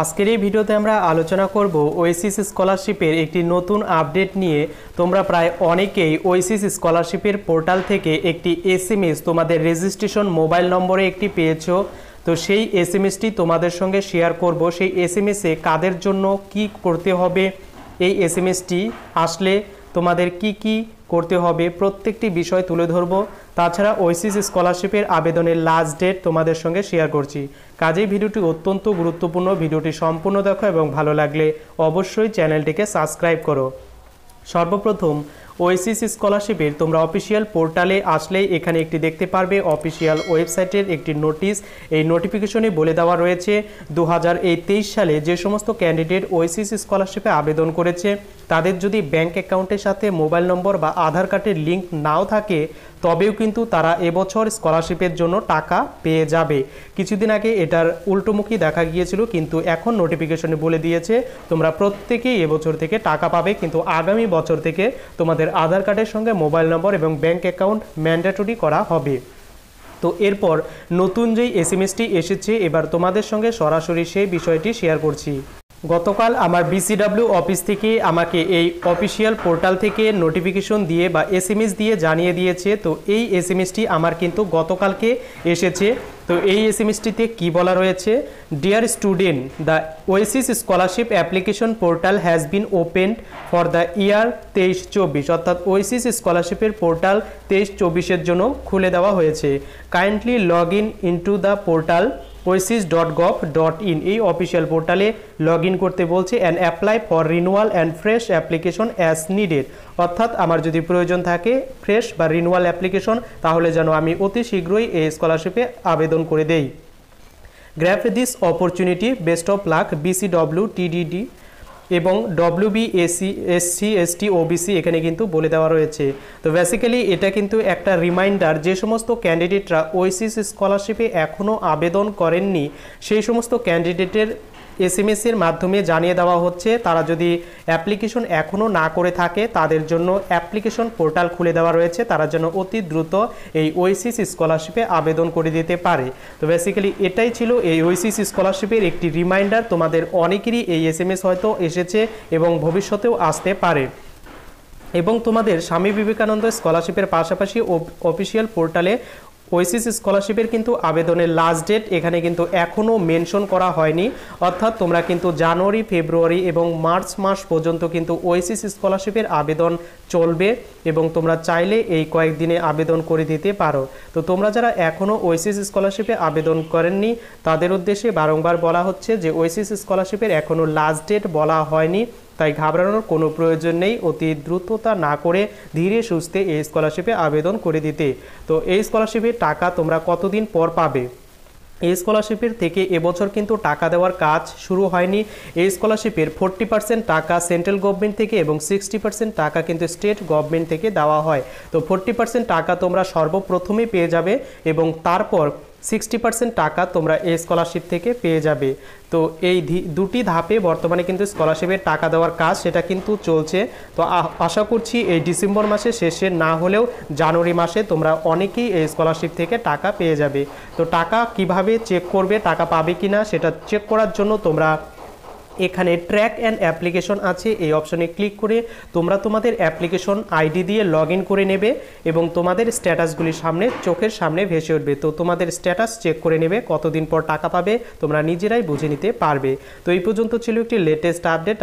আজকের এই ভিডিওতে আমরা আলোচনা করব ওএসিস স্কলারশিপের একটি নতুন আপডেট নিয়ে তোমরা প্রায় অনেকেই ওএসিস স্কলারশিপের পোর্টাল থেকে একটি এসএমএস তোমাদের রেজিস্ট্রেশন মোবাইল নম্বরে একটি পেয়েছো তো সেই এসএমএসটি তোমাদের সঙ্গে শেয়ার করব সেই এসএমএসে কাদের জন্য কি করতে হবে এই এসএমএসটি আসলে তোমাদের কি কি করতে হবে প্রত্যেকটি বিষয় তুলে ধরব তাছাড়া ওইসিস স্কলারশিপের আবেদনের লাস্ট ডেট তোমাদের সঙ্গে শেয়ার করছি কাজেই ভিডিওটি অত্যন্ত গুরুত্বপূর্ণ ভিডিওটি সম্পূর্ণ দেখো এবং ভালো লাগলে অবশ্যই চ্যানেলটিকে সাবস্ক্রাইব করো সর্বপ্রথম ওএসিস স্কলারশিপের তোমরা অফিসিয়াল পোর্টালে আসলে এখানে একটি দেখতে পারবে অফিসিয়াল ওয়েবসাইটের একটি নোটিশ এই নোটিফিকেশনে বলে দেওয়া রয়েছে দু সালে যে সমস্ত ক্যান্ডিডেট ওএসিস স্কলারশিপে আবেদন করেছে তাদের যদি ব্যাংক অ্যাকাউন্টের সাথে মোবাইল নম্বর বা আধার কার্ডের লিঙ্ক নাও থাকে তবেও কিন্তু তারা এবছর স্কলারশিপের জন্য টাকা পেয়ে যাবে কিছুদিন আগে এটার উল্টোমুখী দেখা গিয়েছিল কিন্তু এখন নোটিফিকেশনে বলে দিয়েছে তোমরা প্রত্যেকেই এবছর থেকে টাকা পাবে কিন্তু আগামী বছর থেকে তোমাদের আধার কার্ডের সঙ্গে মোবাইল নম্বর এবং ব্যাংক অ্যাকাউন্ট ম্যান্ডেটরি করা হবে তো এরপর নতুন যেই এস এসেছে এবার তোমাদের সঙ্গে সরাসরি সেই বিষয়টি শেয়ার করছি গতকাল আমার বিসিডাব্লিউ অফিস থেকে আমাকে এই অফিসিয়াল পোর্টাল থেকে নোটিফিকেশন দিয়ে বা এস দিয়ে জানিয়ে দিয়েছে তো এই এসএমএসটি আমার কিন্তু গতকালকে এসেছে তো এই এসএমএসটিতে কী বলা রয়েছে dear student the OASIS scholarship application portal has been opened for the year তেইশ চব্বিশ অর্থাৎ ওয়েসিস স্কলারশিপের পোর্টাল তেইশ চব্বিশের জন্য খুলে দেওয়া হয়েছে kindly log in into the portal OASIS dot gov dot in এই অফিসিয়াল পোর্টালে লগ ইন করতে বলছে and apply for renewal and fresh application as needed অর্থাৎ আমার যদি প্রয়োজন থাকে ফ্রেশ বা রিনুয়াল অ্যাপ্লিকেশন তাহলে যেন আমি অতি শীঘ্রই এই স্কলারশিপে আবেদন করে দেই grab this opportunity best of luck BCW TDD এবং W B AC SC ST OBC এখানে কিন্তু বলে দেওয়া রয়েছে তো বেসিক্যালি এটা কিন্তু একটা রিমাইন্ডার যে সমস্ত ক্যান্ডিডেটরা ওইসিস স্কলারশিপে এখনও আবেদন করেননি সেই সমস্ত ক্যান্ডিডেটের এস এর মাধ্যমে জানিয়ে দেওয়া হচ্ছে তারা যদি অ্যাপ্লিকেশন এখনও না করে থাকে তাদের জন্য অ্যাপ্লিকেশন পোর্টাল খুলে দেওয়া রয়েছে তারা যেন অতি দ্রুত এই ওইসিস স্কলারশিপে আবেদন করে দিতে পারে তো বেসিক্যালি এটাই ছিল এই ওইসিস স্কলারশিপের একটি রিমাইন্ডার তোমাদের অনেকেরই এই এস হয়তো এসেছে এবং ভবিষ্যতেও আসতে পারে এবং তোমাদের স্বামী বিবেকানন্দ স্কলারশিপের পাশাপাশি অফিসিয়াল পোর্টালে ওয়েসিস স্কলারশিপের কিন্তু আবেদনের লাস্ট ডেট এখানে কিন্তু এখনও মেনশন করা হয়নি অর্থাৎ তোমরা কিন্তু জানুয়ারি ফেব্রুয়ারি এবং মার্চ মাস পর্যন্ত কিন্তু ওয়েসিস স্কলারশিপের আবেদন চলবে এবং তোমরা চাইলে এই কয়েকদিনে আবেদন করে দিতে পারো তো তোমরা যারা এখনও ওয়েসিস স্কলারশিপে আবেদন করেননি তাদের উদ্দেশ্যে বারংবার বলা হচ্ছে যে ওয়েসিস স্কলারশিপের এখনও লাস্ট ডেট বলা হয়নি তাই ঘাবড়ানোর কোনো প্রয়োজন নেই অতি দ্রুততা না করে ধীরে সুস্থে এই স্কলারশিপে আবেদন করে দিতে তো এই স্কলারশিপের টাকা তোমরা কতদিন পর পাবে এই স্কলারশিপের থেকে এবছর কিন্তু টাকা দেওয়ার কাজ শুরু হয়নি এই স্কলারশিপের ফোরটি পার্সেন্ট টাকা সেন্ট্রাল গভর্নমেন্ট থেকে এবং সিক্সটি পার্সেন্ট টাকা কিন্তু স্টেট গভর্নমেন্ট থেকে দেওয়া হয় তো ফোরটি পার্সেন্ট টাকা তোমরা সর্বপ্রথমে পেয়ে যাবে এবং তারপর সিক্সটি পার্সেন্ট টাকা তোমরা এই স্কলারশিপ থেকে পেয়ে যাবে তো এই দুটি ধাপে বর্তমানে কিন্তু স্কলারশিপের টাকা দেওয়ার কাজ সেটা কিন্তু চলছে তো আশা করছি এই ডিসেম্বর মাসে শেষে না হলেও জানুয়ারি মাসে তোমরা অনেকেই এই স্কলারশিপ থেকে টাকা পেয়ে যাবে তো টাকা কিভাবে চেক করবে টাকা পাবে কি না সেটা চেক করার জন্য তোমরা এখানে ট্র্যাক অ্যান্ড অ্যাপ্লিকেশন আছে এই অপশনে ক্লিক করে তোমরা তোমাদের অ্যাপ্লিকেশন আইডি দিয়ে লগ করে নেবে এবং তোমাদের স্ট্যাটাসগুলি সামনে চোখের সামনে ভেসে উঠবে তো তোমাদের স্ট্যাটাস চেক করে নেবে কতদিন পর টাকা পাবে তোমরা নিজেরাই বুঝে নিতে পারবে তো এই পর্যন্ত ছিল একটি লেটেস্ট আপডেট